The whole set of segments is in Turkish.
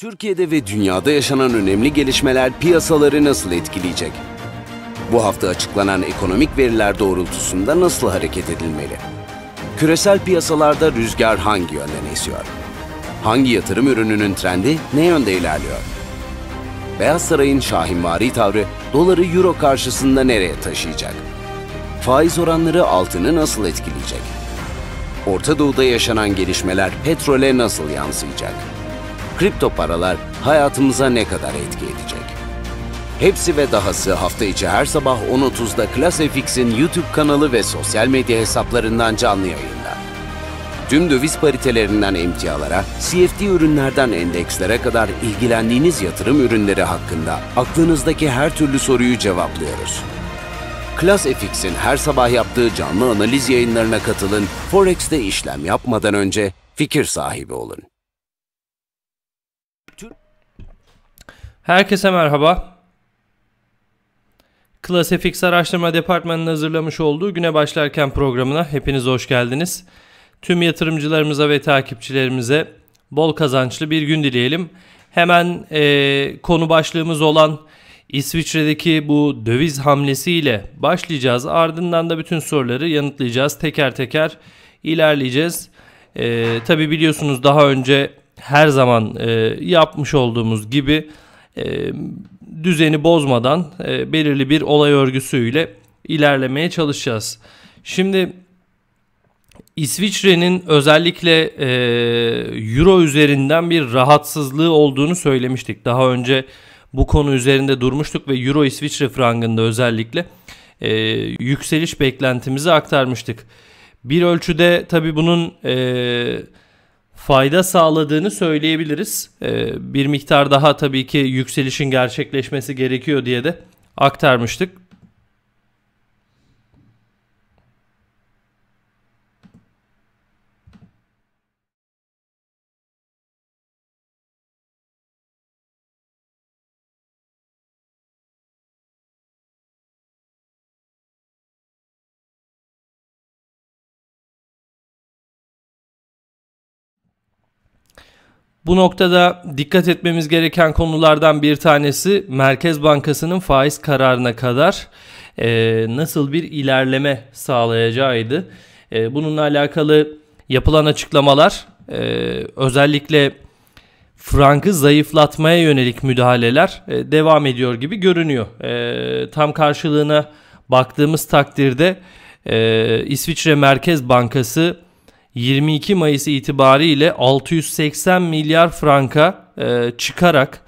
Türkiye'de ve dünyada yaşanan önemli gelişmeler piyasaları nasıl etkileyecek? Bu hafta açıklanan ekonomik veriler doğrultusunda nasıl hareket edilmeli? Küresel piyasalarda rüzgar hangi yönden esiyor? Hangi yatırım ürününün trendi ne yönde ilerliyor? Beyaz Saray'ın şahinvari tavrı doları euro karşısında nereye taşıyacak? Faiz oranları altını nasıl etkileyecek? Orta Doğu'da yaşanan gelişmeler petrole nasıl yansıyacak? kripto paralar hayatımıza ne kadar etki edecek? Hepsi ve dahası hafta içi her sabah 10.30'da Class YouTube kanalı ve sosyal medya hesaplarından canlı yayında. Tüm döviz paritelerinden emtialara, CFD ürünlerden endekslere kadar ilgilendiğiniz yatırım ürünleri hakkında aklınızdaki her türlü soruyu cevaplıyoruz. Class her sabah yaptığı canlı analiz yayınlarına katılın, Forex'te işlem yapmadan önce fikir sahibi olun. Herkese merhaba. Klasifix Araştırma Departmanı'nın hazırlamış olduğu Güne Başlarken programına hepiniz hoş geldiniz. Tüm yatırımcılarımıza ve takipçilerimize bol kazançlı bir gün dileyelim. Hemen e, konu başlığımız olan İsviçre'deki bu döviz hamlesiyle başlayacağız. Ardından da bütün soruları yanıtlayacağız. Teker teker ilerleyeceğiz. E, Tabi biliyorsunuz daha önce her zaman e, yapmış olduğumuz gibi... E, düzeni bozmadan e, belirli bir olay örgüsüyle ilerlemeye çalışacağız. Şimdi İsviçre'nin özellikle e, euro üzerinden bir rahatsızlığı olduğunu söylemiştik. Daha önce bu konu üzerinde durmuştuk ve euro İsviçre frangında özellikle yükseliş beklentimizi aktarmıştık. Bir ölçüde tabii bunun e, fayda sağladığını söyleyebiliriz. Ee, bir miktar daha tabii ki yükselişin gerçekleşmesi gerekiyor diye de aktarmıştık. Bu noktada dikkat etmemiz gereken konulardan bir tanesi Merkez Bankası'nın faiz kararına kadar e, nasıl bir ilerleme sağlayacağıydı. E, bununla alakalı yapılan açıklamalar e, özellikle frankı zayıflatmaya yönelik müdahaleler e, devam ediyor gibi görünüyor. E, tam karşılığına baktığımız takdirde e, İsviçre Merkez Bankası 22 Mayıs itibariyle 680 milyar franka e, çıkarak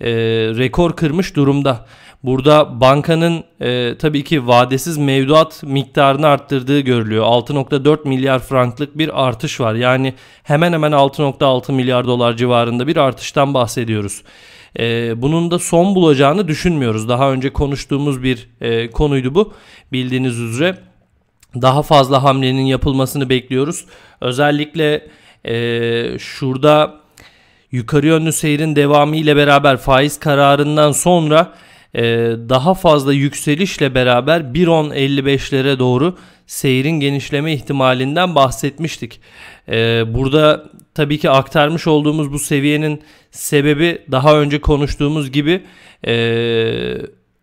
e, rekor kırmış durumda. Burada bankanın e, tabii ki vadesiz mevduat miktarını arttırdığı görülüyor. 6.4 milyar franklık bir artış var. Yani hemen hemen 6.6 milyar dolar civarında bir artıştan bahsediyoruz. E, bunun da son bulacağını düşünmüyoruz. Daha önce konuştuğumuz bir e, konuydu bu bildiğiniz üzere daha fazla hamlenin yapılmasını bekliyoruz. Özellikle e, şurada yukarı yönlü seyrin devamı ile beraber faiz kararından sonra e, daha fazla yükselişle beraber 1.10.55'lere doğru seyrin genişleme ihtimalinden bahsetmiştik. E, burada tabii ki aktarmış olduğumuz bu seviyenin sebebi daha önce konuştuğumuz gibi e,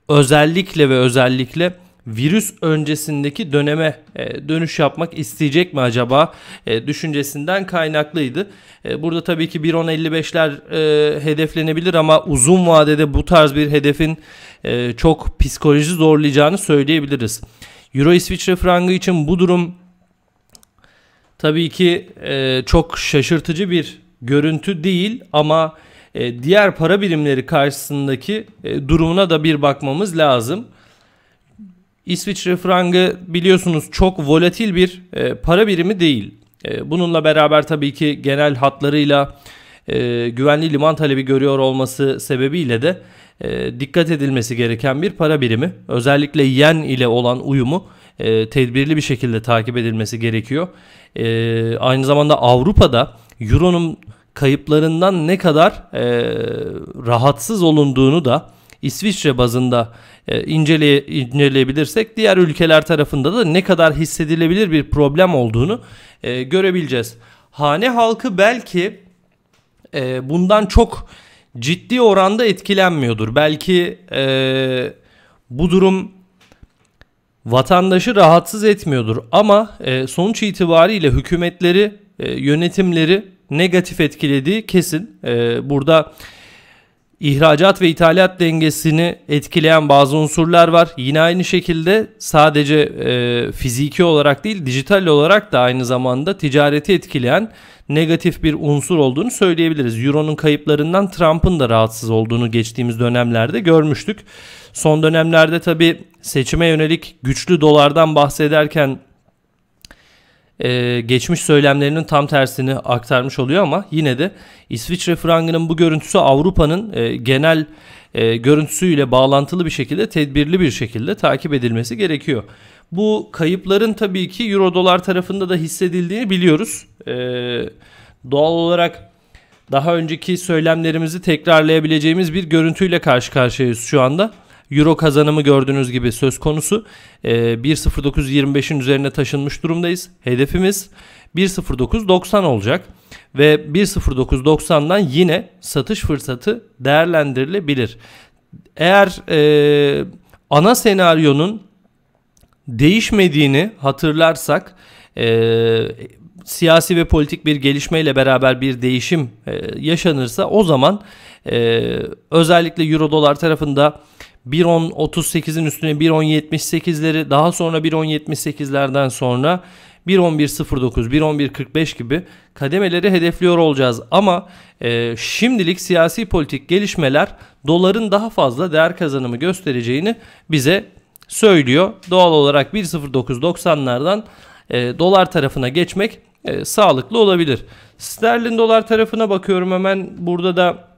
özellikle ve özellikle virüs öncesindeki döneme e, dönüş yapmak isteyecek mi acaba e, düşüncesinden kaynaklıydı. E, burada tabii ki 1.10.55'ler e, hedeflenebilir ama uzun vadede bu tarz bir hedefin e, çok psikoloji zorlayacağını söyleyebiliriz. Euro İsviçre frangı için bu durum tabii ki e, çok şaşırtıcı bir görüntü değil ama e, diğer para birimleri karşısındaki e, durumuna da bir bakmamız lazım. İsviçre frangı biliyorsunuz çok volatil bir e, para birimi değil. E, bununla beraber tabii ki genel hatlarıyla e, güvenli liman talebi görüyor olması sebebiyle de e, dikkat edilmesi gereken bir para birimi. Özellikle yen ile olan uyumu e, tedbirli bir şekilde takip edilmesi gerekiyor. E, aynı zamanda Avrupa'da Euro'nun kayıplarından ne kadar e, rahatsız olunduğunu da İsviçre bazında e, inceleye, inceleyebilirsek diğer ülkeler tarafında da ne kadar hissedilebilir bir problem olduğunu e, görebileceğiz. Hane halkı belki e, bundan çok ciddi oranda etkilenmiyordur. Belki e, bu durum vatandaşı rahatsız etmiyordur ama e, sonuç itibariyle hükümetleri, e, yönetimleri negatif etkilediği kesin. E, burada İhracat ve ithalat dengesini etkileyen bazı unsurlar var. Yine aynı şekilde sadece e, fiziki olarak değil dijital olarak da aynı zamanda ticareti etkileyen negatif bir unsur olduğunu söyleyebiliriz. Euro'nun kayıplarından Trump'ın da rahatsız olduğunu geçtiğimiz dönemlerde görmüştük. Son dönemlerde tabii seçime yönelik güçlü dolardan bahsederken e, geçmiş söylemlerinin tam tersini aktarmış oluyor ama yine de İsviçre frangının bu görüntüsü Avrupa'nın e, genel e, görüntüsüyle bağlantılı bir şekilde tedbirli bir şekilde takip edilmesi gerekiyor. Bu kayıpların tabii ki euro dolar tarafında da hissedildiğini biliyoruz. E, doğal olarak daha önceki söylemlerimizi tekrarlayabileceğimiz bir görüntüyle karşı karşıyayız şu anda. Euro kazanımı gördüğünüz gibi söz konusu. E, ee, 1.09.25'in üzerine taşınmış durumdayız. Hedefimiz 1.09.90 olacak ve 1.09.90'dan yine satış fırsatı değerlendirilebilir. Eğer e, ana senaryonun değişmediğini hatırlarsak e, siyasi ve politik bir gelişmeyle beraber bir değişim e, yaşanırsa o zaman e, özellikle Euro dolar tarafında 1.10.38'in üstüne 1.10.78'leri daha sonra 1.10.78'lerden sonra 1.11.09, 1.11.45 gibi kademeleri hedefliyor olacağız. Ama e, şimdilik siyasi politik gelişmeler doların daha fazla değer kazanımı göstereceğini bize söylüyor. Doğal olarak 1.09.90'lardan e, dolar tarafına geçmek e, sağlıklı olabilir. Sterlin dolar tarafına bakıyorum hemen burada da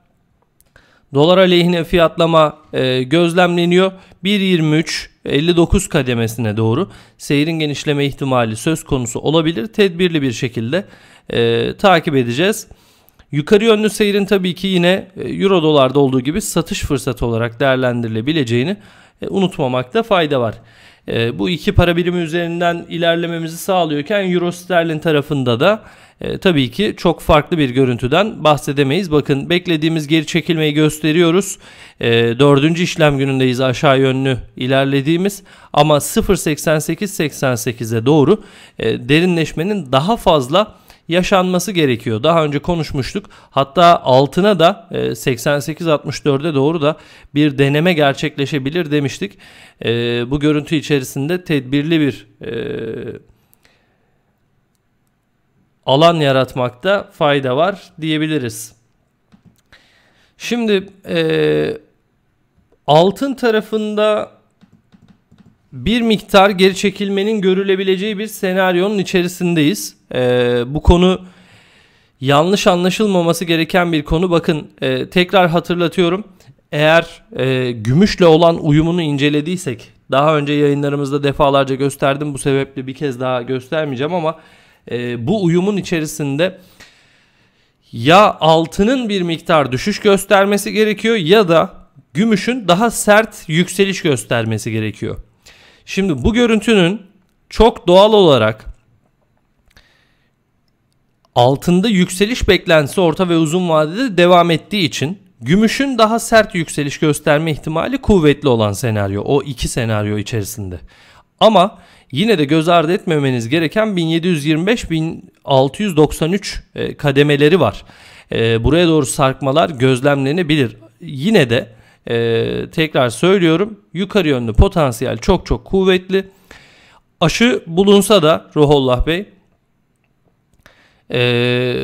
Dolar aleyhine fiyatlama e, gözlemleniyor. 1.23.59 kademesine doğru seyrin genişleme ihtimali söz konusu olabilir. Tedbirli bir şekilde e, takip edeceğiz. Yukarı yönlü seyrin tabii ki yine e, euro dolarda olduğu gibi satış fırsatı olarak değerlendirilebileceğini e, unutmamakta fayda var. E, bu iki para birimi üzerinden ilerlememizi sağlıyorken Euro Sterlin tarafında da e, tabii ki çok farklı bir görüntüden bahsedemeyiz. Bakın beklediğimiz geri çekilmeyi gösteriyoruz. E, dördüncü işlem günündeyiz aşağı yönlü ilerlediğimiz ama 0.88.88'e doğru e, derinleşmenin daha fazla yaşanması gerekiyor. Daha önce konuşmuştuk. Hatta altına da 88-64'e doğru da bir deneme gerçekleşebilir demiştik. E, bu görüntü içerisinde tedbirli bir e, alan yaratmakta fayda var diyebiliriz. Şimdi e, altın tarafında bir miktar geri çekilmenin görülebileceği bir senaryonun içerisindeyiz. Ee, bu konu yanlış anlaşılmaması gereken bir konu. Bakın e, tekrar hatırlatıyorum. Eğer e, gümüşle olan uyumunu incelediysek daha önce yayınlarımızda defalarca gösterdim. Bu sebeple bir kez daha göstermeyeceğim ama e, bu uyumun içerisinde ya altının bir miktar düşüş göstermesi gerekiyor ya da gümüşün daha sert yükseliş göstermesi gerekiyor. Şimdi bu görüntünün çok doğal olarak altında yükseliş beklentisi orta ve uzun vadede devam ettiği için gümüşün daha sert yükseliş gösterme ihtimali kuvvetli olan senaryo o iki senaryo içerisinde. Ama yine de göz ardı etmemeniz gereken 1725-1693 e, kademeleri var. E, buraya doğru sarkmalar gözlemlenebilir. Yine de ee, tekrar söylüyorum yukarı yönlü potansiyel çok çok kuvvetli. Aşı bulunsa da Ruhollah Bey e,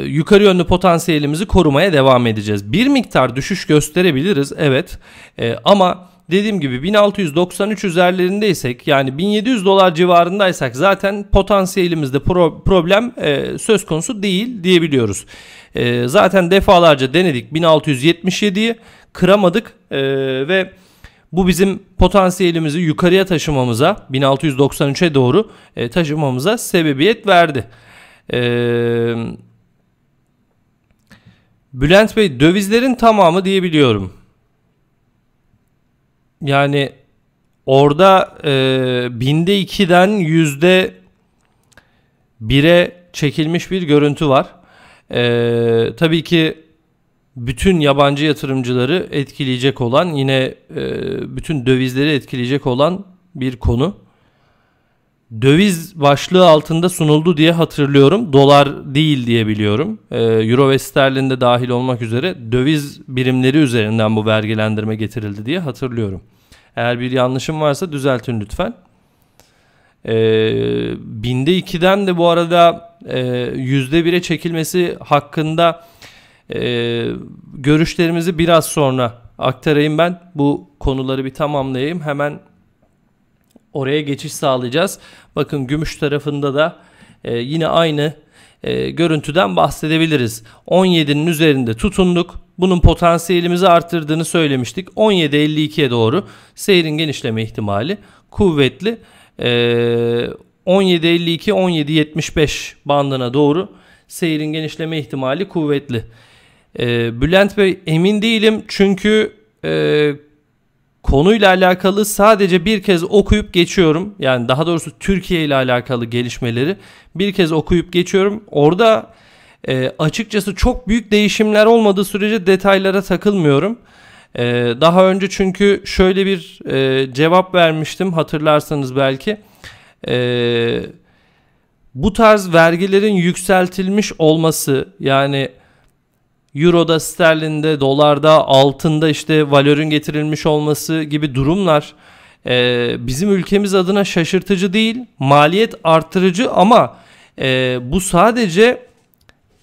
yukarı yönlü potansiyelimizi korumaya devam edeceğiz. Bir miktar düşüş gösterebiliriz evet e, ama dediğim gibi 1693 üzerlerindeysek yani 1700 dolar civarındaysak zaten potansiyelimizde pro problem e, söz konusu değil diyebiliyoruz. E, zaten defalarca denedik 1677'yi kıramadık e, ve bu bizim potansiyelimizi yukarıya taşımamıza 1693'e doğru e, taşımamıza sebebiyet verdi. E, Bülent Bey dövizlerin tamamı diyebiliyorum. Yani orada e, binde 2'den yüzde 1'e çekilmiş bir görüntü var. E, tabii ki bütün yabancı yatırımcıları etkileyecek olan yine e, bütün dövizleri etkileyecek olan bir konu. Döviz başlığı altında sunuldu diye hatırlıyorum. Dolar değil diye biliyorum. E, Euro ve sterlin de dahil olmak üzere döviz birimleri üzerinden bu vergilendirme getirildi diye hatırlıyorum. Eğer bir yanlışım varsa düzeltin lütfen. E, binde 2'den de bu arada e, %1'e çekilmesi hakkında e, görüşlerimizi biraz sonra aktarayım ben. Bu konuları bir tamamlayayım. Hemen oraya geçiş sağlayacağız. Bakın gümüş tarafında da e, yine aynı e, görüntüden bahsedebiliriz. 17'nin üzerinde tutunduk. Bunun potansiyelimizi arttırdığını söylemiştik. 17.52'ye doğru seyrin genişleme ihtimali kuvvetli. E, 17.52-17.75 bandına doğru seyrin genişleme ihtimali kuvvetli. E, Bülent Bey emin değilim çünkü e, konuyla alakalı sadece bir kez okuyup geçiyorum. Yani daha doğrusu Türkiye ile alakalı gelişmeleri bir kez okuyup geçiyorum. Orada e, açıkçası çok büyük değişimler olmadığı sürece detaylara takılmıyorum. E, daha önce çünkü şöyle bir e, cevap vermiştim hatırlarsanız belki. E, bu tarz vergilerin yükseltilmiş olması yani Euro'da, sterlinde, dolarda, altında işte valörün getirilmiş olması gibi durumlar e, bizim ülkemiz adına şaşırtıcı değil. Maliyet artırıcı ama e, bu sadece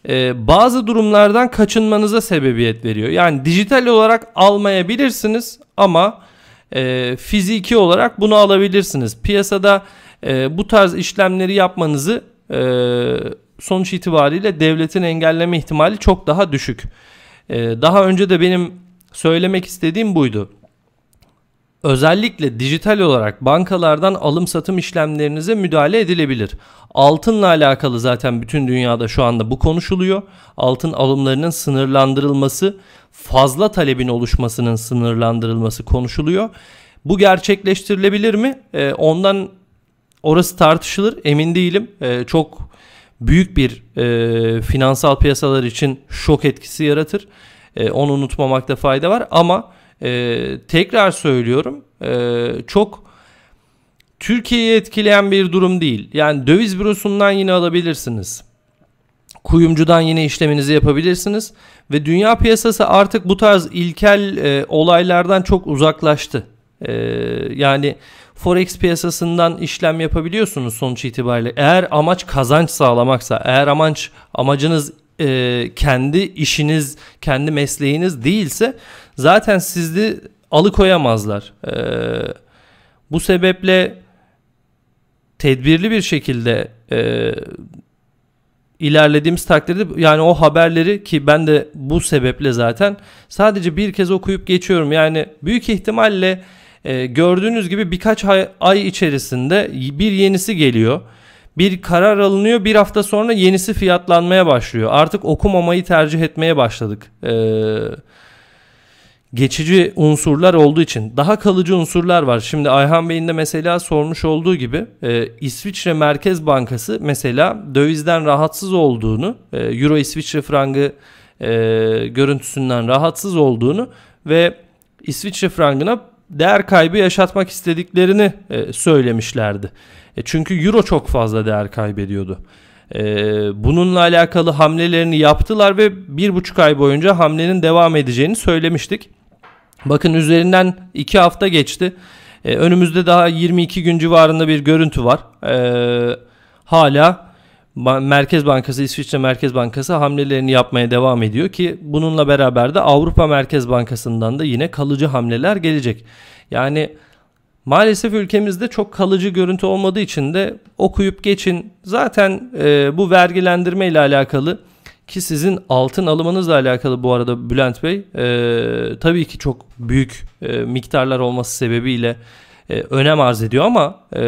e, bazı durumlardan kaçınmanıza sebebiyet veriyor. Yani dijital olarak almayabilirsiniz ama e, fiziki olarak bunu alabilirsiniz. Piyasada e, bu tarz işlemleri yapmanızı e, sonuç itibariyle devletin engelleme ihtimali çok daha düşük. Ee, daha önce de benim söylemek istediğim buydu. Özellikle dijital olarak bankalardan alım satım işlemlerinize müdahale edilebilir. Altınla alakalı zaten bütün dünyada şu anda bu konuşuluyor. Altın alımlarının sınırlandırılması, fazla talebin oluşmasının sınırlandırılması konuşuluyor. Bu gerçekleştirilebilir mi? Ee, ondan orası tartışılır. Emin değilim. Ee, çok büyük bir e, finansal piyasalar için şok etkisi yaratır. E, onu unutmamakta fayda var ama e, tekrar söylüyorum e, çok Türkiye'yi etkileyen bir durum değil. Yani döviz bürosundan yine alabilirsiniz. Kuyumcudan yine işleminizi yapabilirsiniz ve dünya piyasası artık bu tarz ilkel e, olaylardan çok uzaklaştı. E, yani forex piyasasından işlem yapabiliyorsunuz sonuç itibariyle. Eğer amaç kazanç sağlamaksa, eğer amaç amacınız e, kendi işiniz, kendi mesleğiniz değilse zaten sizi alıkoyamazlar. E, bu sebeple tedbirli bir şekilde e, ilerlediğimiz takdirde yani o haberleri ki ben de bu sebeple zaten sadece bir kez okuyup geçiyorum. Yani büyük ihtimalle e, gördüğünüz gibi birkaç ay, ay içerisinde bir yenisi geliyor. Bir karar alınıyor bir hafta sonra yenisi fiyatlanmaya başlıyor. Artık okumamayı tercih etmeye başladık. Eee geçici unsurlar olduğu için daha kalıcı unsurlar var. Şimdi Ayhan Bey'in de mesela sormuş olduğu gibi e, İsviçre Merkez Bankası mesela dövizden rahatsız olduğunu, e, Euro İsviçre frangı e, görüntüsünden rahatsız olduğunu ve İsviçre frangına değer kaybı yaşatmak istediklerini e, söylemişlerdi. E, çünkü euro çok fazla değer kaybediyordu. E, bununla alakalı hamlelerini yaptılar ve bir buçuk ay boyunca hamlenin devam edeceğini söylemiştik. Bakın üzerinden iki hafta geçti. E, önümüzde daha 22 gün civarında bir görüntü var. E, hala Merkez Bankası, İsviçre Merkez Bankası hamlelerini yapmaya devam ediyor ki bununla beraber de Avrupa Merkez Bankası'ndan da yine kalıcı hamleler gelecek. Yani maalesef ülkemizde çok kalıcı görüntü olmadığı için de okuyup geçin. Zaten e, bu vergilendirme ile alakalı ki sizin altın alımınızla alakalı bu arada Bülent Bey e, tabii ki çok büyük e, miktarlar olması sebebiyle e, önem arz ediyor ama e,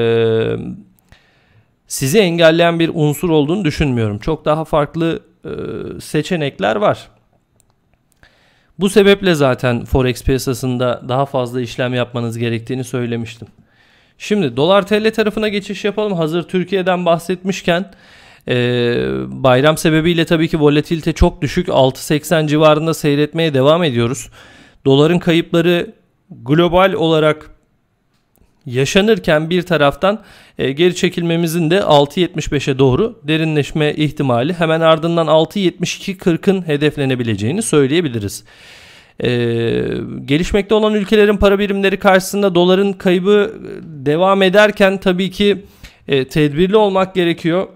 sizi engelleyen bir unsur olduğunu düşünmüyorum. Çok daha farklı e, seçenekler var. Bu sebeple zaten forex piyasasında daha fazla işlem yapmanız gerektiğini söylemiştim. Şimdi dolar TL tarafına geçiş yapalım. Hazır Türkiye'den bahsetmişken e, bayram sebebiyle tabii ki volatilite çok düşük. 6.80 civarında seyretmeye devam ediyoruz. Doların kayıpları global olarak yaşanırken bir taraftan e, geri çekilmemizin de 6.75'e doğru derinleşme ihtimali hemen ardından 6.72-40'ın hedeflenebileceğini söyleyebiliriz. E, gelişmekte olan ülkelerin para birimleri karşısında doların kaybı devam ederken tabii ki e, tedbirli olmak gerekiyor.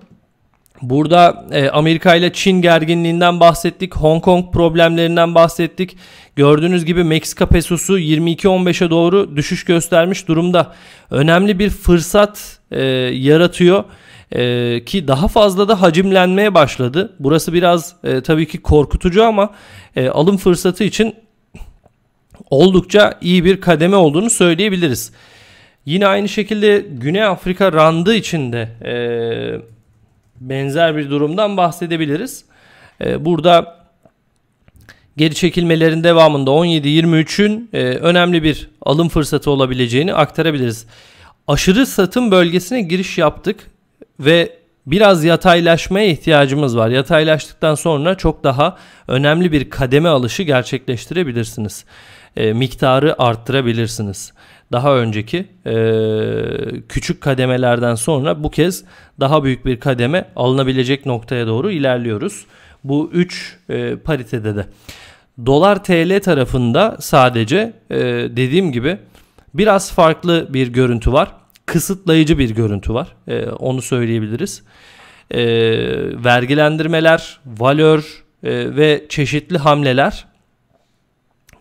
Burada e, Amerika ile Çin gerginliğinden bahsettik. Hong Kong problemlerinden bahsettik. Gördüğünüz gibi Meksika pesosu 22-15'e doğru düşüş göstermiş durumda. Önemli bir fırsat e, yaratıyor e, ki daha fazla da hacimlenmeye başladı. Burası biraz e, tabii ki korkutucu ama e, alım fırsatı için oldukça iyi bir kademe olduğunu söyleyebiliriz. Yine aynı şekilde Güney Afrika randı içinde e, benzer bir durumdan bahsedebiliriz. Ee, burada geri çekilmelerin devamında 17-23'ün e, önemli bir alım fırsatı olabileceğini aktarabiliriz. Aşırı satım bölgesine giriş yaptık ve biraz yataylaşmaya ihtiyacımız var. Yataylaştıktan sonra çok daha önemli bir kademe alışı gerçekleştirebilirsiniz. E, miktarı arttırabilirsiniz daha önceki e, küçük kademelerden sonra bu kez daha büyük bir kademe alınabilecek noktaya doğru ilerliyoruz. Bu 3 e, paritede de. Dolar TL tarafında sadece e, dediğim gibi biraz farklı bir görüntü var. Kısıtlayıcı bir görüntü var. E, onu söyleyebiliriz. E, vergilendirmeler, valör e, ve çeşitli hamleler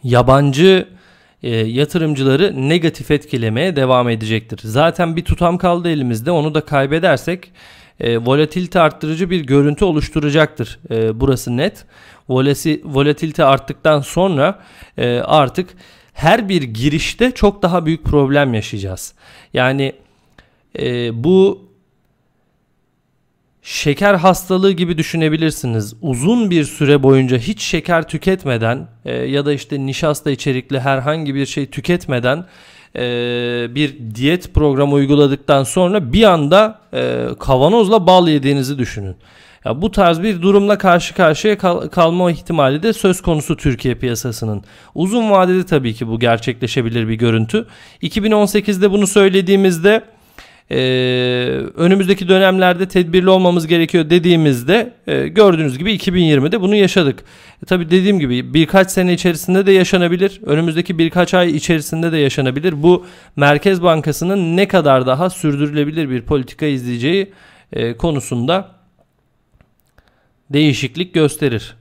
yabancı e, yatırımcıları negatif etkilemeye devam edecektir. Zaten bir tutam kaldı elimizde onu da kaybedersek e, volatilite arttırıcı bir görüntü oluşturacaktır. E, burası net. Volesi, volatilite arttıktan sonra e, artık her bir girişte çok daha büyük problem yaşayacağız. Yani e, bu şeker hastalığı gibi düşünebilirsiniz. Uzun bir süre boyunca hiç şeker tüketmeden e, ya da işte nişasta içerikli herhangi bir şey tüketmeden e, bir diyet programı uyguladıktan sonra bir anda e, kavanozla bal yediğinizi düşünün. Ya bu tarz bir durumla karşı karşıya kal- kalma ihtimali de söz konusu Türkiye piyasasının. Uzun vadede tabii ki bu gerçekleşebilir bir görüntü. 2018'de bunu söylediğimizde e, önümüzdeki dönemlerde tedbirli olmamız gerekiyor dediğimizde e, gördüğünüz gibi 2020'de bunu yaşadık. E, tabii dediğim gibi birkaç sene içerisinde de yaşanabilir. Önümüzdeki birkaç ay içerisinde de yaşanabilir. Bu Merkez Bankası'nın ne kadar daha sürdürülebilir bir politika izleyeceği e, konusunda değişiklik gösterir.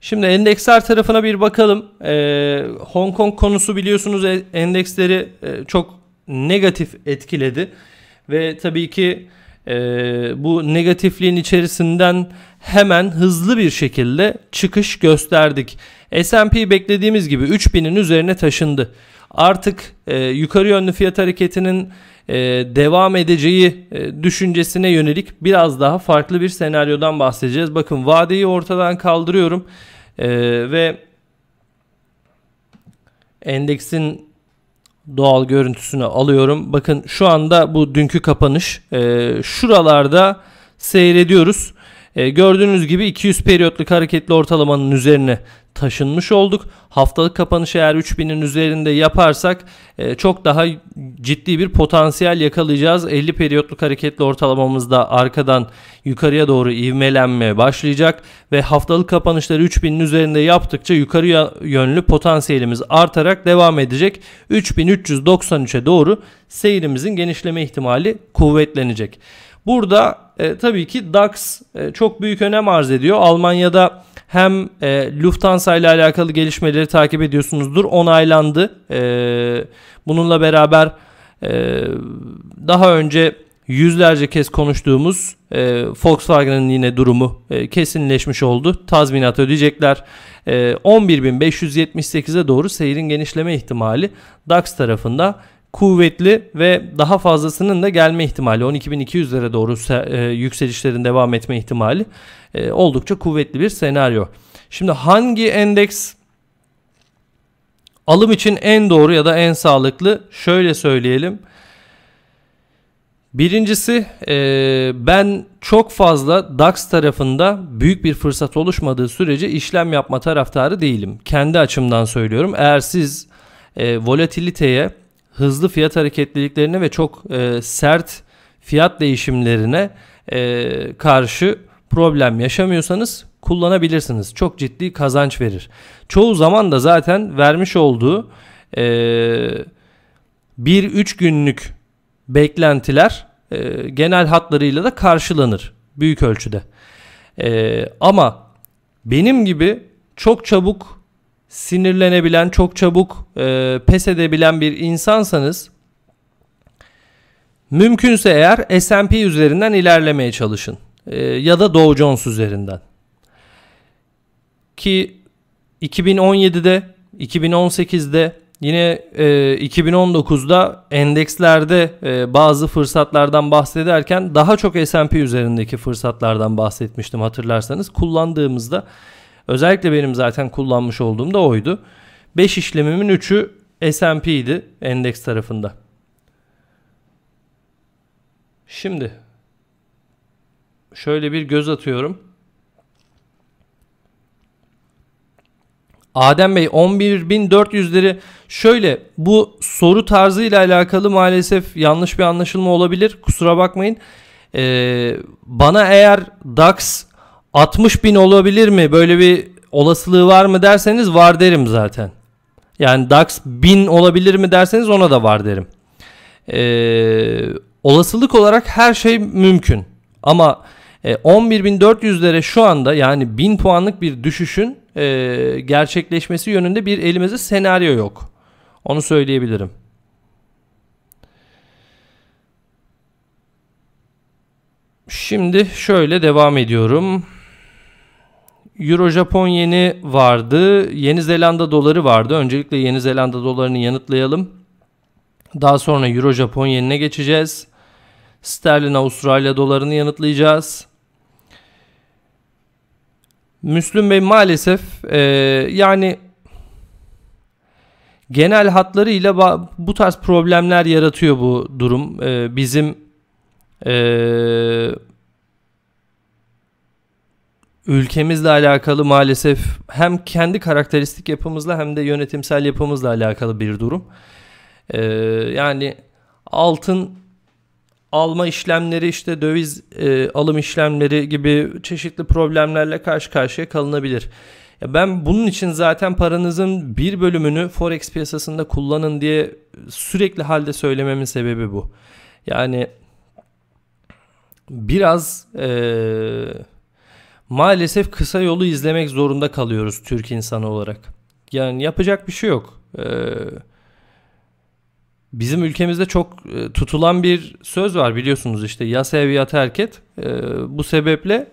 Şimdi endeksler tarafına bir bakalım. Ee, Hong Kong konusu biliyorsunuz e, endeksleri e, çok negatif etkiledi. Ve tabii ki e, bu negatifliğin içerisinden hemen hızlı bir şekilde çıkış gösterdik. S&P beklediğimiz gibi 3000'in üzerine taşındı. Artık e, yukarı yönlü fiyat hareketinin e, devam edeceği e, düşüncesine yönelik biraz daha farklı bir senaryodan bahsedeceğiz. Bakın vadeyi ortadan kaldırıyorum e, ve endeksin doğal görüntüsünü alıyorum. Bakın şu anda bu dünkü kapanış e, şuralarda seyrediyoruz. E, gördüğünüz gibi 200 periyotlu hareketli ortalamanın üzerine taşınmış olduk. Haftalık kapanış eğer 3000'in üzerinde yaparsak e, çok daha ciddi bir potansiyel yakalayacağız. 50 periyotluk hareketli ortalamamızda arkadan yukarıya doğru ivmelenme başlayacak ve haftalık kapanışları 3000'in üzerinde yaptıkça yukarı yönlü potansiyelimiz artarak devam edecek. 3393'e doğru seyrimizin genişleme ihtimali kuvvetlenecek. Burada e, tabii ki DAX e, çok büyük önem arz ediyor. Almanya'da hem e, Lufthansa ile alakalı gelişmeleri takip ediyorsunuzdur. Onaylandı. E, bununla beraber e, daha önce yüzlerce kez konuştuğumuz e, Volkswagen'ın yine durumu e, kesinleşmiş oldu. Tazminat ödeyecekler. E, 11.578'e doğru seyirin genişleme ihtimali DAX tarafında kuvvetli ve daha fazlasının da gelme ihtimali 12.200'lere doğru e, yükselişlerin devam etme ihtimali e, oldukça kuvvetli bir senaryo. Şimdi hangi endeks alım için en doğru ya da en sağlıklı şöyle söyleyelim. Birincisi e, ben çok fazla DAX tarafında büyük bir fırsat oluşmadığı sürece işlem yapma taraftarı değilim. Kendi açımdan söylüyorum. Eğer siz volatiliteye hızlı fiyat hareketliliklerine ve çok e, sert fiyat değişimlerine e, karşı problem yaşamıyorsanız kullanabilirsiniz. Çok ciddi kazanç verir. Çoğu zaman da zaten vermiş olduğu e, 1-3 günlük beklentiler e, genel hatlarıyla da karşılanır büyük ölçüde. E, ama benim gibi çok çabuk sinirlenebilen, çok çabuk e, pes edebilen bir insansanız mümkünse eğer S&P üzerinden ilerlemeye çalışın. E, ya da Dow Jones üzerinden. Ki 2017'de, 2018'de Yine e, 2019'da endekslerde e, bazı fırsatlardan bahsederken daha çok S&P üzerindeki fırsatlardan bahsetmiştim hatırlarsanız. Kullandığımızda Özellikle benim zaten kullanmış olduğum da oydu. 5 işlemimin 3'ü S&P'ydi endeks tarafında. Şimdi şöyle bir göz atıyorum. Adem Bey 11.400'leri şöyle bu soru tarzıyla alakalı maalesef yanlış bir anlaşılma olabilir. Kusura bakmayın. Ee, bana eğer DAX 60 bin olabilir mi? Böyle bir olasılığı var mı derseniz var derim zaten. Yani DAX 1000 olabilir mi derseniz ona da var derim. Ee, olasılık olarak her şey mümkün. Ama e, 11.400'lere şu anda yani 1000 puanlık bir düşüşün e, gerçekleşmesi yönünde bir elimizde senaryo yok. Onu söyleyebilirim. Şimdi şöyle devam ediyorum. Euro Japon yeni vardı. Yeni Zelanda doları vardı. Öncelikle Yeni Zelanda dolarını yanıtlayalım. Daha sonra Euro Japon yenine geçeceğiz. Sterlin Avustralya dolarını yanıtlayacağız. Müslüm Bey maalesef e, yani genel hatlarıyla bu tarz problemler yaratıyor bu durum. E, bizim e, ülkemizle alakalı maalesef hem kendi karakteristik yapımızla hem de yönetimsel yapımızla alakalı bir durum. Ee, yani altın alma işlemleri işte döviz e, alım işlemleri gibi çeşitli problemlerle karşı karşıya kalınabilir. Ya ben bunun için zaten paranızın bir bölümünü forex piyasasında kullanın diye sürekli halde söylememin sebebi bu. Yani biraz eee maalesef kısa yolu izlemek zorunda kalıyoruz Türk insanı olarak. Yani yapacak bir şey yok. Ee, bizim ülkemizde çok e, tutulan bir söz var biliyorsunuz işte ya sev ya terk et. Ee, bu sebeple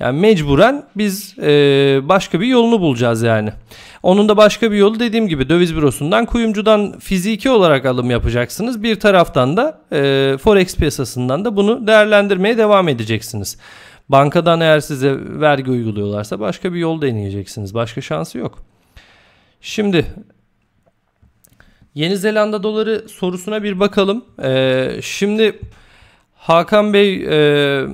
yani mecburen biz e, başka bir yolunu bulacağız yani. Onun da başka bir yolu dediğim gibi döviz bürosundan kuyumcudan fiziki olarak alım yapacaksınız. Bir taraftan da e, forex piyasasından da bunu değerlendirmeye devam edeceksiniz. Bankadan eğer size vergi uyguluyorlarsa başka bir yol deneyeceksiniz. Başka şansı yok. Şimdi Yeni Zelanda doları sorusuna bir bakalım. Ee, şimdi Hakan Bey e,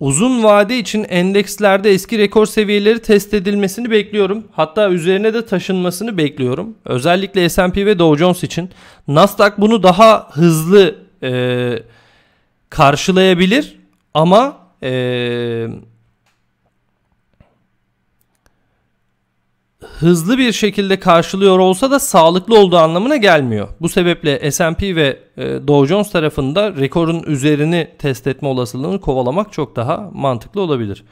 uzun vade için endekslerde eski rekor seviyeleri test edilmesini bekliyorum. Hatta üzerine de taşınmasını bekliyorum. Özellikle S&P ve Dow Jones için. Nasdaq bunu daha hızlı e, karşılayabilir ama ee, hızlı bir şekilde karşılıyor olsa da sağlıklı olduğu anlamına gelmiyor. Bu sebeple S&P ve e, Dow Jones tarafında rekorun üzerini test etme olasılığını kovalamak çok daha mantıklı olabilir.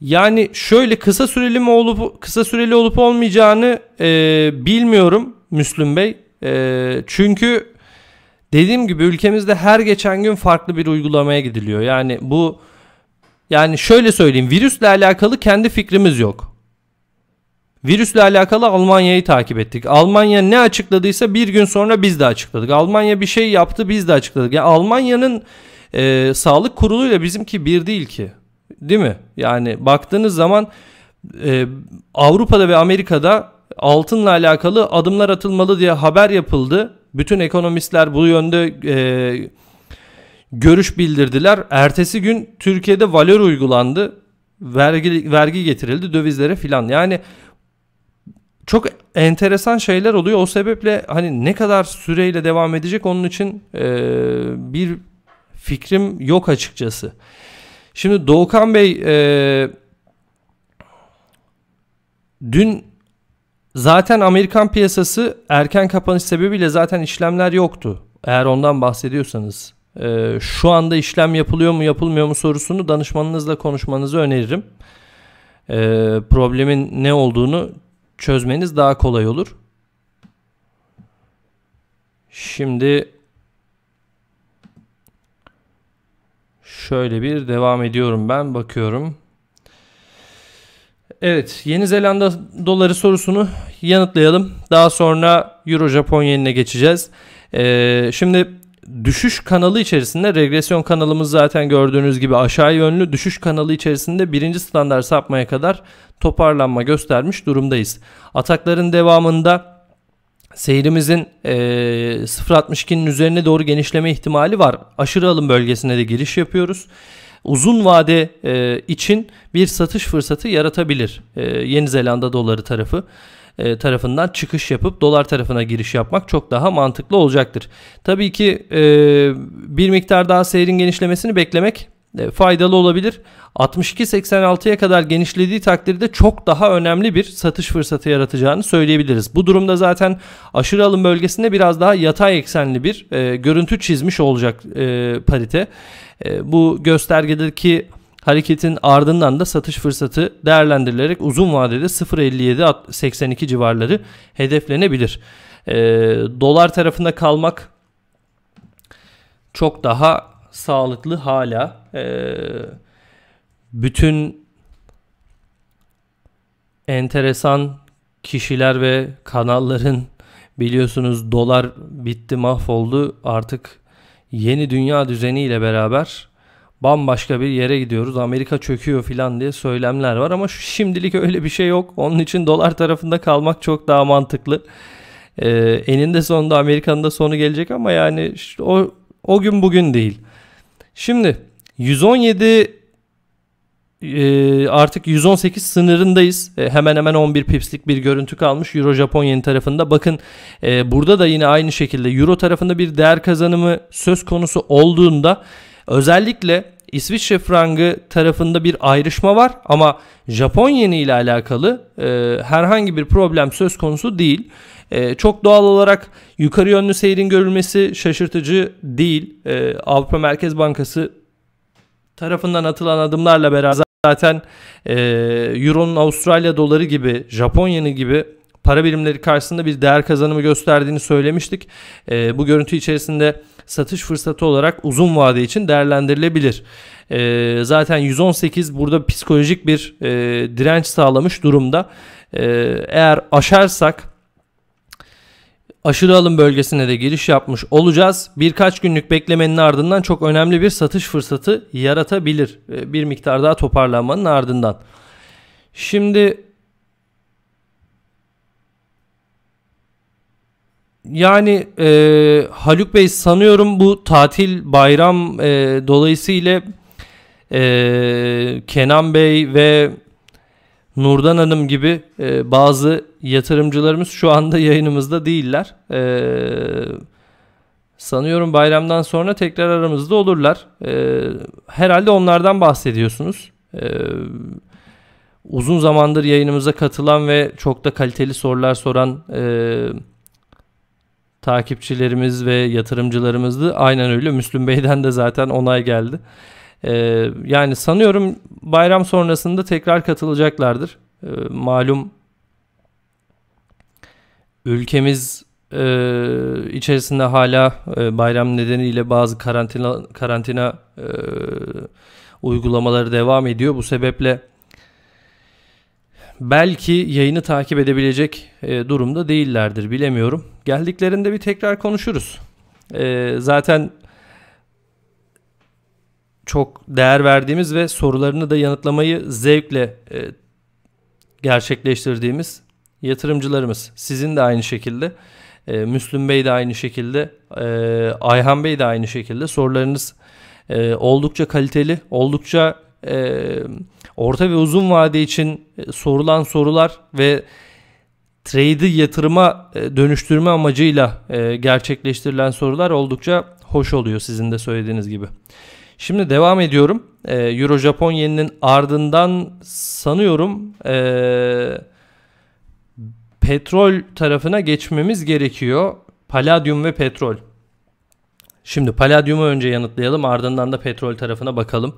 Yani şöyle kısa süreli mi olup kısa süreli olup olmayacağını e, bilmiyorum Müslüm Bey. E, çünkü Dediğim gibi ülkemizde her geçen gün farklı bir uygulamaya gidiliyor. Yani bu yani şöyle söyleyeyim virüsle alakalı kendi fikrimiz yok. Virüsle alakalı Almanya'yı takip ettik. Almanya ne açıkladıysa bir gün sonra biz de açıkladık. Almanya bir şey yaptı biz de açıkladık. Yani Almanya'nın e, sağlık kuruluyla bizimki bir değil ki. Değil mi? Yani baktığınız zaman e, Avrupa'da ve Amerika'da altınla alakalı adımlar atılmalı diye haber yapıldı. Bütün ekonomistler bu yönde e, görüş bildirdiler. Ertesi gün Türkiye'de valör uygulandı. Vergi, vergi getirildi dövizlere filan. Yani çok enteresan şeyler oluyor. O sebeple hani ne kadar süreyle devam edecek onun için e, bir fikrim yok açıkçası. Şimdi Doğukan Bey e, dün Zaten Amerikan piyasası erken kapanış sebebiyle zaten işlemler yoktu. Eğer ondan bahsediyorsanız. Ee, şu anda işlem yapılıyor mu yapılmıyor mu sorusunu danışmanınızla konuşmanızı öneririm. Ee, problemin ne olduğunu çözmeniz daha kolay olur. Şimdi şöyle bir devam ediyorum ben bakıyorum. Evet Yeni Zelanda doları sorusunu yanıtlayalım. Daha sonra Euro Japon yenine geçeceğiz. Ee, şimdi düşüş kanalı içerisinde regresyon kanalımız zaten gördüğünüz gibi aşağı yönlü düşüş kanalı içerisinde birinci standart sapmaya kadar toparlanma göstermiş durumdayız. Atakların devamında seyrimizin e, 0.62'nin üzerine doğru genişleme ihtimali var. Aşırı alım bölgesine de giriş yapıyoruz uzun vade e, için bir satış fırsatı yaratabilir e, Yeni Zelanda doları tarafı e, tarafından çıkış yapıp dolar tarafına giriş yapmak çok daha mantıklı olacaktır. Tabii ki e, bir miktar daha seyrin genişlemesini beklemek e, faydalı olabilir. 62 86'ya kadar genişlediği takdirde çok daha önemli bir satış fırsatı yaratacağını söyleyebiliriz. Bu durumda zaten aşırı alım bölgesinde biraz daha yatay eksenli bir e, görüntü çizmiş olacak e, parite. E, bu göstergedeki hareketin ardından da satış fırsatı değerlendirilerek uzun vadede 0.57-82 civarları hedeflenebilir. E, dolar tarafında kalmak çok daha sağlıklı hala. E, bütün enteresan kişiler ve kanalların biliyorsunuz dolar bitti mahvoldu artık yeni dünya düzeniyle beraber bambaşka bir yere gidiyoruz. Amerika çöküyor filan diye söylemler var ama şimdilik öyle bir şey yok. Onun için dolar tarafında kalmak çok daha mantıklı. Ee, eninde sonunda Amerika'nın da sonu gelecek ama yani işte o o gün bugün değil. Şimdi 117 e, artık 118 sınırındayız. E, hemen hemen 11 pipslik bir görüntü kalmış Euro Japon tarafında. Bakın e, burada da yine aynı şekilde Euro tarafında bir değer kazanımı söz konusu olduğunda özellikle İsviçre frangı tarafında bir ayrışma var ama Japon yeni ile alakalı e, herhangi bir problem söz konusu değil. E, çok doğal olarak yukarı yönlü seyrin görülmesi şaşırtıcı değil. E, Avrupa Merkez Bankası tarafından atılan adımlarla beraber zaten e, Euro'nun Avustralya doları gibi, Japonya'nın gibi para birimleri karşısında bir değer kazanımı gösterdiğini söylemiştik. E, bu görüntü içerisinde satış fırsatı olarak uzun vade için değerlendirilebilir. E, zaten 118 burada psikolojik bir e, direnç sağlamış durumda. E, eğer aşarsak Aşırı alım bölgesine de giriş yapmış olacağız. Birkaç günlük beklemenin ardından çok önemli bir satış fırsatı yaratabilir. Ee, bir miktar daha toparlanmanın ardından. Şimdi yani e, Haluk Bey sanıyorum bu tatil bayram e, dolayısıyla e, Kenan Bey ve Nurdan Hanım gibi e, bazı yatırımcılarımız şu anda yayınımızda değiller. E, sanıyorum bayramdan sonra tekrar aramızda olurlar. E, herhalde onlardan bahsediyorsunuz. E, uzun zamandır yayınımıza katılan ve çok da kaliteli sorular soran e, takipçilerimiz ve yatırımcılarımızdı. Aynen öyle. Müslüm Bey'den de zaten onay geldi. Ee, yani sanıyorum bayram sonrasında tekrar katılacaklardır. Ee, malum ülkemiz e, içerisinde hala e, bayram nedeniyle bazı karantina karantina e, uygulamaları devam ediyor. Bu sebeple belki yayını takip edebilecek e, durumda değillerdir bilemiyorum. Geldiklerinde bir tekrar konuşuruz. E, zaten çok değer verdiğimiz ve sorularını da yanıtlamayı zevkle e, gerçekleştirdiğimiz yatırımcılarımız. Sizin de aynı şekilde, e, Müslüm Bey de aynı şekilde, e, Ayhan Bey de aynı şekilde sorularınız e, oldukça kaliteli, oldukça e, orta ve uzun vade için e, sorulan sorular ve trade'i yatırıma e, dönüştürme amacıyla e, gerçekleştirilen sorular oldukça hoş oluyor sizin de söylediğiniz gibi. Şimdi devam ediyorum. Ee, Euro Japon yeninin ardından sanıyorum e, petrol tarafına geçmemiz gerekiyor. Palladium ve petrol. Şimdi paladyumu önce yanıtlayalım ardından da petrol tarafına bakalım.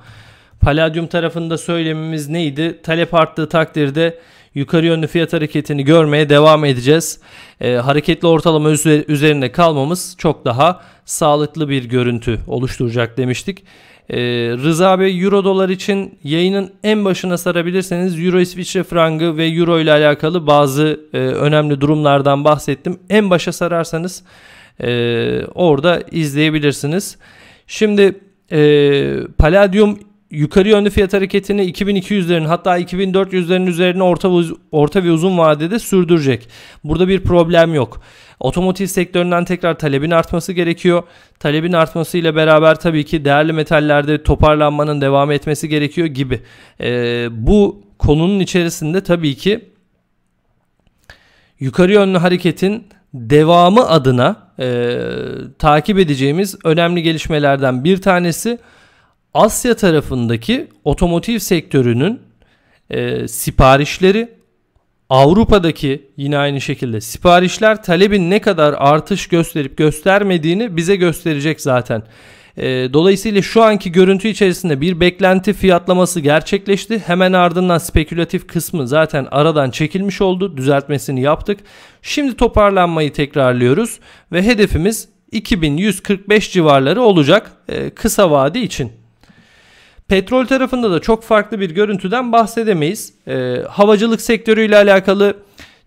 Palladium tarafında söylemimiz neydi? Talep arttığı takdirde yukarı yönlü fiyat hareketini görmeye devam edeceğiz. E, hareketli ortalama üzerinde kalmamız çok daha sağlıklı bir görüntü oluşturacak demiştik. Ee, Rıza Bey Euro dolar için yayının en başına sarabilirseniz Euro İsviçre frangı ve Euro ile alakalı bazı e, önemli durumlardan bahsettim. En başa sararsanız e, orada izleyebilirsiniz. Şimdi e, Palladium yukarı yönlü fiyat hareketini 2200'lerin hatta 2400'lerin üzerine orta, orta ve uzun vadede sürdürecek. Burada bir problem yok. Otomotiv sektöründen tekrar talebin artması gerekiyor. Talebin artması ile beraber tabii ki değerli metallerde toparlanmanın devam etmesi gerekiyor gibi. E, bu konunun içerisinde tabii ki yukarı yönlü hareketin devamı adına e, takip edeceğimiz önemli gelişmelerden bir tanesi Asya tarafındaki otomotiv sektörünün e, siparişleri Avrupa'daki yine aynı şekilde siparişler talebin ne kadar artış gösterip göstermediğini bize gösterecek zaten. Ee, dolayısıyla şu anki görüntü içerisinde bir beklenti fiyatlaması gerçekleşti. Hemen ardından spekülatif kısmı zaten aradan çekilmiş oldu. Düzeltmesini yaptık. Şimdi toparlanmayı tekrarlıyoruz ve hedefimiz 2145 civarları olacak ee, kısa vade için. Petrol tarafında da çok farklı bir görüntüden bahsedemeyiz. E, havacılık sektörüyle alakalı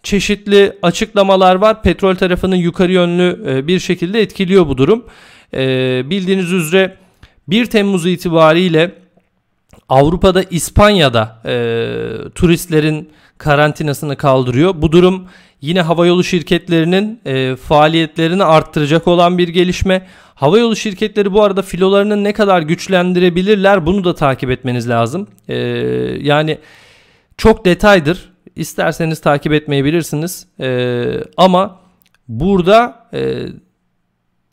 çeşitli açıklamalar var. Petrol tarafının yukarı yönlü e, bir şekilde etkiliyor bu durum. E, bildiğiniz üzere 1 Temmuz itibariyle Avrupa'da İspanya'da e, turistlerin karantinasını kaldırıyor. Bu durum yine havayolu şirketlerinin e, faaliyetlerini arttıracak olan bir gelişme. Havayolu şirketleri bu arada filolarını ne kadar güçlendirebilirler bunu da takip etmeniz lazım. Ee, yani çok detaydır. İsterseniz takip etmeyebilirsiniz. Ee, ama burada e,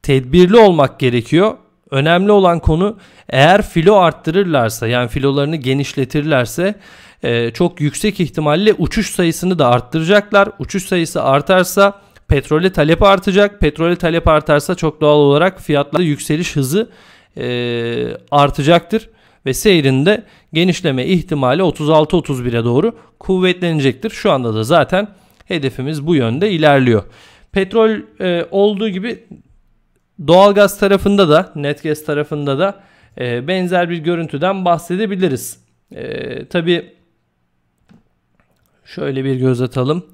tedbirli olmak gerekiyor. Önemli olan konu eğer filo arttırırlarsa yani filolarını genişletirlerse e, çok yüksek ihtimalle uçuş sayısını da arttıracaklar. Uçuş sayısı artarsa petrole talep artacak. Petrole talep artarsa çok doğal olarak fiyatlarda yükseliş hızı e, artacaktır ve seyrinde genişleme ihtimali 36-31'e doğru kuvvetlenecektir. Şu anda da zaten hedefimiz bu yönde ilerliyor. Petrol e, olduğu gibi doğalgaz tarafında da net netgaz tarafında da e, benzer bir görüntüden bahsedebiliriz. E, Tabi şöyle bir göz atalım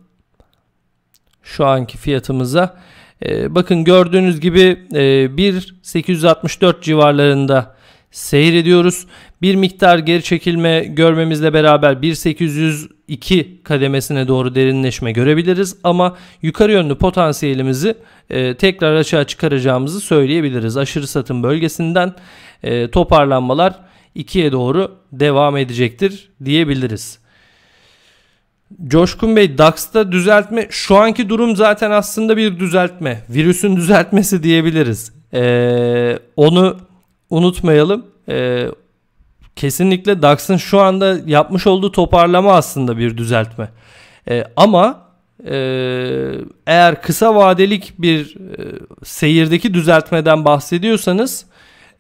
şu anki fiyatımıza. E, bakın gördüğünüz gibi e, 1.864 civarlarında seyrediyoruz. Bir miktar geri çekilme görmemizle beraber 1802 kademesine doğru derinleşme görebiliriz ama yukarı yönlü potansiyelimizi e, tekrar aşağı çıkaracağımızı söyleyebiliriz. Aşırı satım bölgesinden e, toparlanmalar 2'ye doğru devam edecektir diyebiliriz. Coşkun Bey DAX'ta düzeltme şu anki durum zaten aslında bir düzeltme. Virüsün düzeltmesi diyebiliriz. Ee, onu unutmayalım. Ee, kesinlikle DAX'ın şu anda yapmış olduğu toparlama aslında bir düzeltme. Ee, ama e, eğer kısa vadelik bir e, seyirdeki düzeltmeden bahsediyorsanız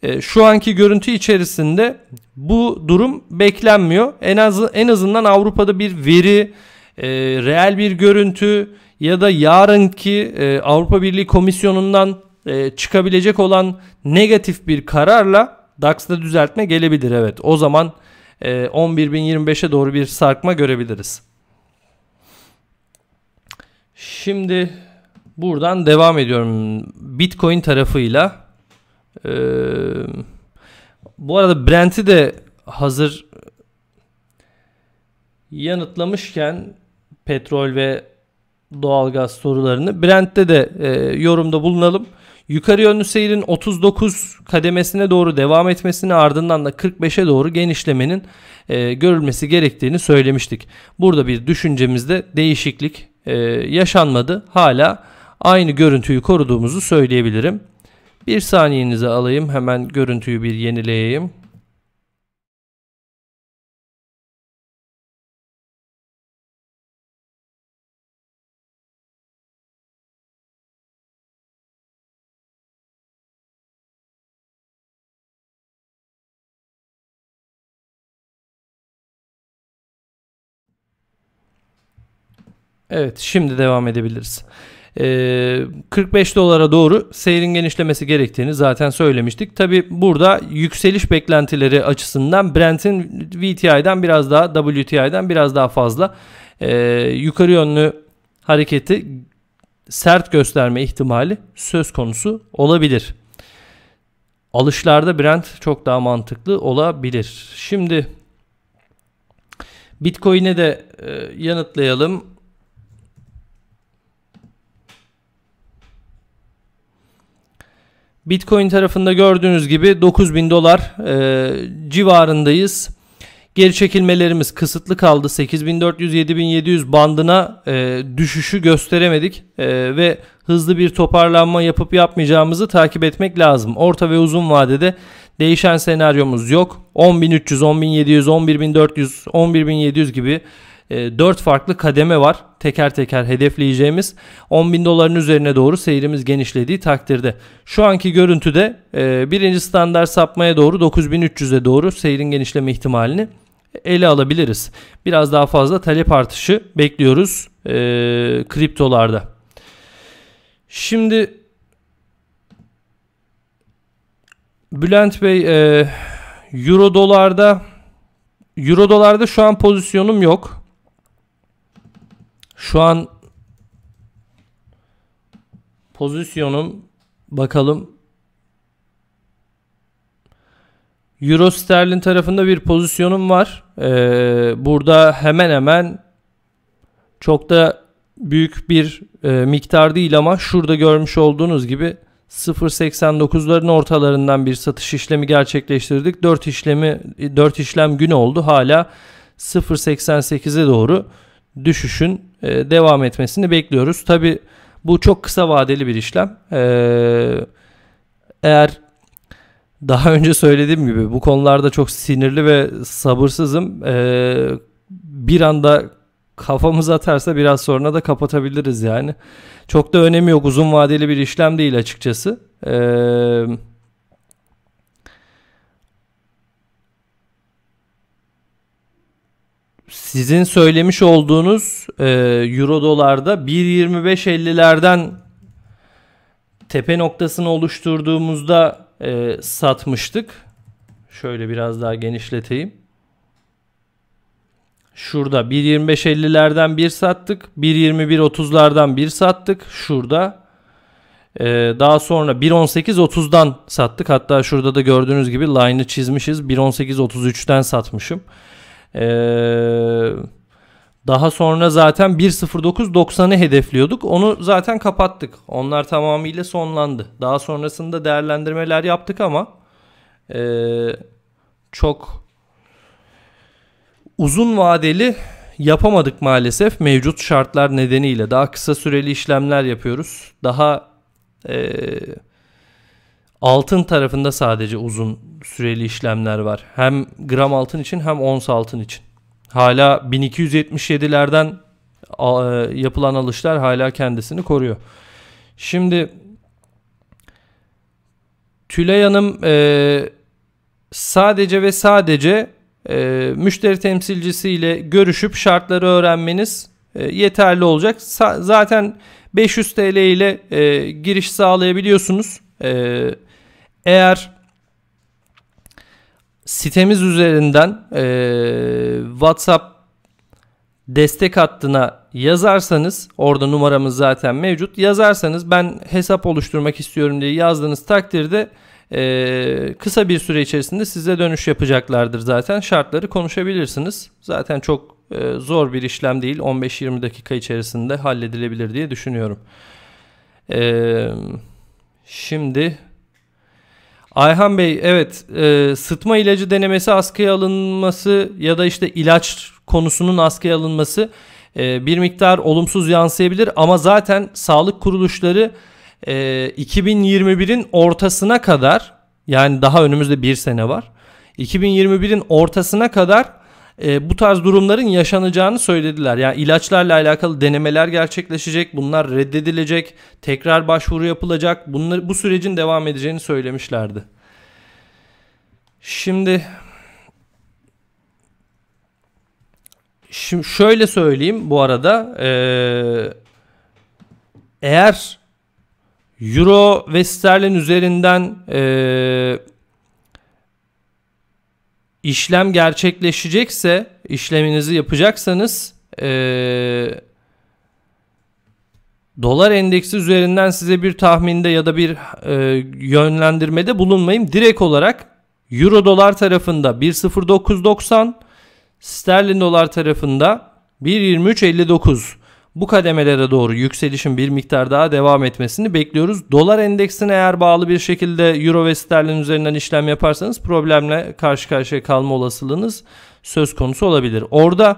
e, şu anki görüntü içerisinde bu durum beklenmiyor. En az en azından Avrupa'da bir veri, e, reel bir görüntü ya da yarınki e, Avrupa Birliği Komisyonu'ndan e, çıkabilecek olan negatif bir kararla dax'ta düzeltme gelebilir evet. O zaman e, 11.025'e doğru bir sarkma görebiliriz. Şimdi buradan devam ediyorum Bitcoin tarafıyla. Ee, bu arada Brent'i de hazır yanıtlamışken petrol ve doğalgaz sorularını Brent'te de e, yorumda bulunalım. Yukarı yönlü seyirin 39 kademesine doğru devam etmesini ardından da 45'e doğru genişlemenin e, görülmesi gerektiğini söylemiştik. Burada bir düşüncemizde değişiklik e, yaşanmadı. Hala aynı görüntüyü koruduğumuzu söyleyebilirim. Bir saniyenizi alayım hemen görüntüyü bir yenileyeyim. Evet, şimdi devam edebiliriz. 45 ee, dolara doğru seyrin genişlemesi gerektiğini zaten söylemiştik. Tabi burada yükseliş beklentileri açısından Brent'in VTI'den biraz daha WTI'den biraz daha fazla ee, yukarı yönlü hareketi sert gösterme ihtimali söz konusu olabilir. Alışlarda Brent çok daha mantıklı olabilir. Şimdi Bitcoin'e de e, yanıtlayalım. Bitcoin tarafında gördüğünüz gibi 9000 dolar e, civarındayız. Geri çekilmelerimiz kısıtlı kaldı. 8400-7700 bandına e, düşüşü gösteremedik e, ve hızlı bir toparlanma yapıp yapmayacağımızı takip etmek lazım. Orta ve uzun vadede değişen senaryomuz yok. 10300, 10700, 11400, 11700 gibi e, ee, 4 farklı kademe var teker teker hedefleyeceğimiz 10 bin doların üzerine doğru seyrimiz genişlediği takdirde. Şu anki görüntüde e, birinci standart sapmaya doğru 9300'e doğru seyrin genişleme ihtimalini ele alabiliriz. Biraz daha fazla talep artışı bekliyoruz e, kriptolarda. Şimdi Bülent Bey e, Euro dolarda Euro dolarda şu an pozisyonum yok. Şu an pozisyonum bakalım. Euro sterlin tarafında bir pozisyonum var. Ee, burada hemen hemen çok da büyük bir e, miktar değil ama şurada görmüş olduğunuz gibi 0.89'ların ortalarından bir satış işlemi gerçekleştirdik. 4 işlemi 4 işlem günü oldu. Hala 0.88'e doğru düşüşün e, devam etmesini bekliyoruz. Tabi bu çok kısa vadeli bir işlem. E, eğer daha önce söylediğim gibi bu konularda çok sinirli ve sabırsızım. E, bir anda kafamız atarsa biraz sonra da kapatabiliriz yani. Çok da önemi yok uzun vadeli bir işlem değil açıkçası. Eee sizin söylemiş olduğunuz e, euro dolarda 1.25.50'lerden tepe noktasını oluşturduğumuzda e, satmıştık. Şöyle biraz daha genişleteyim. Şurada 1.25.50'lerden bir sattık. 1.21.30'lardan bir sattık. Şurada. Ee, daha sonra 1.18.30'dan sattık. Hatta şurada da gördüğünüz gibi line'ı çizmişiz. 1.18.33'ten satmışım. Ee, daha sonra zaten 1.09.90'ı hedefliyorduk. Onu zaten kapattık. Onlar tamamıyla sonlandı. Daha sonrasında değerlendirmeler yaptık ama e, çok uzun vadeli yapamadık maalesef mevcut şartlar nedeniyle. Daha kısa süreli işlemler yapıyoruz. Daha e, Altın tarafında sadece uzun süreli işlemler var. Hem gram altın için hem ons altın için. Hala 1277'lerden e, yapılan alışlar hala kendisini koruyor. Şimdi Tülay Hanım e, sadece ve sadece e, müşteri temsilcisiyle görüşüp şartları öğrenmeniz e, yeterli olacak. Sa- zaten 500 TL ile e, giriş sağlayabiliyorsunuz. E, eğer sitemiz üzerinden e, WhatsApp destek hattına yazarsanız orada numaramız zaten mevcut yazarsanız ben hesap oluşturmak istiyorum diye yazdığınız takdirde e, kısa bir süre içerisinde size dönüş yapacaklardır zaten şartları konuşabilirsiniz zaten çok e, zor bir işlem değil 15-20 dakika içerisinde halledilebilir diye düşünüyorum e, şimdi Ayhan Bey evet e, sıtma ilacı denemesi askıya alınması ya da işte ilaç konusunun askıya alınması e, bir miktar olumsuz yansıyabilir ama zaten sağlık kuruluşları e, 2021'in ortasına kadar yani daha önümüzde bir sene var. 2021'in ortasına kadar e, bu tarz durumların yaşanacağını söylediler. Yani ilaçlarla alakalı denemeler gerçekleşecek, bunlar reddedilecek, tekrar başvuru yapılacak. Bunları bu sürecin devam edeceğini söylemişlerdi. Şimdi Şimdi şöyle söyleyeyim bu arada ee, eğer Euro ve sterlin üzerinden e, işlem gerçekleşecekse işleminizi yapacaksanız ee, dolar endeksi üzerinden size bir tahminde ya da bir e, yönlendirmede bulunmayayım. Direkt olarak euro dolar tarafında 1.0990 sterlin dolar tarafında 1.2359 bu kademelere doğru yükselişin bir miktar daha devam etmesini bekliyoruz. Dolar endeksine eğer bağlı bir şekilde euro ve sterlin üzerinden işlem yaparsanız problemle karşı karşıya kalma olasılığınız söz konusu olabilir. Orada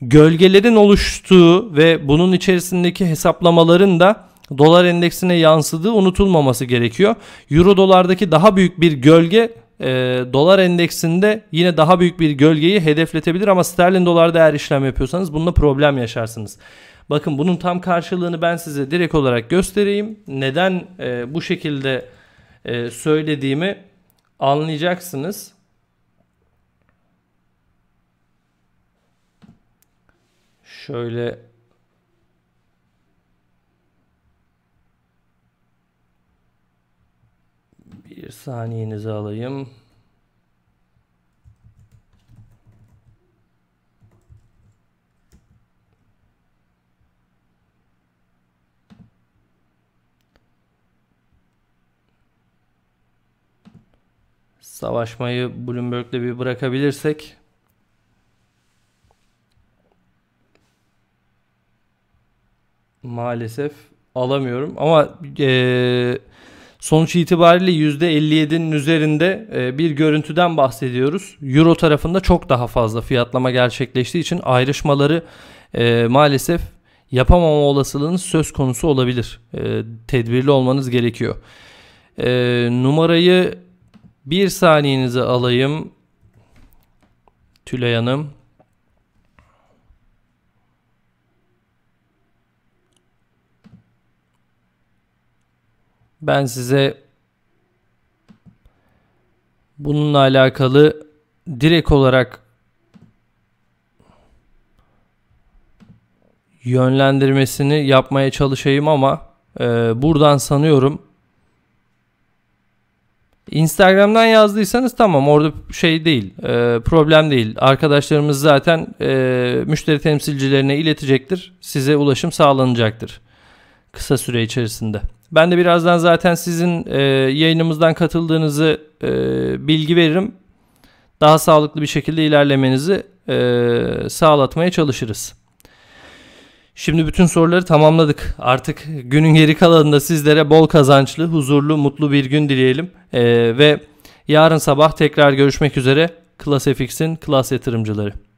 gölgelerin oluştuğu ve bunun içerisindeki hesaplamaların da dolar endeksine yansıdığı unutulmaması gerekiyor. Euro dolardaki daha büyük bir gölge e, dolar endeksinde yine daha büyük bir gölgeyi hedefletebilir ama sterlin dolarda eğer işlem yapıyorsanız bununla problem yaşarsınız. Bakın bunun tam karşılığını ben size direkt olarak göstereyim. Neden e, bu şekilde e, söylediğimi anlayacaksınız. Şöyle bir saniyenizi alayım. savaşmayı Bloomberg'le bir bırakabilirsek maalesef alamıyorum ama e, sonuç itibariyle %57'nin üzerinde e, bir görüntüden bahsediyoruz. Euro tarafında çok daha fazla fiyatlama gerçekleştiği için ayrışmaları e, maalesef yapamama olasılığınız söz konusu olabilir. E, tedbirli olmanız gerekiyor. E, numarayı bir saniyenizi alayım. Tülay Hanım. Ben size bununla alakalı direkt olarak yönlendirmesini yapmaya çalışayım ama e, buradan sanıyorum Instagram'dan yazdıysanız tamam orada şey değil e, problem değil. Arkadaşlarımız zaten e, müşteri temsilcilerine iletecektir. Size ulaşım sağlanacaktır kısa süre içerisinde. Ben de birazdan zaten sizin e, yayınımızdan katıldığınızı e, bilgi veririm. Daha sağlıklı bir şekilde ilerlemenizi e, sağlatmaya çalışırız. Şimdi bütün soruları tamamladık. Artık günün geri kalanında sizlere bol kazançlı, huzurlu, mutlu bir gün dileyelim. Ee, ve yarın sabah tekrar görüşmek üzere. Class FX'in Class Yatırımcıları.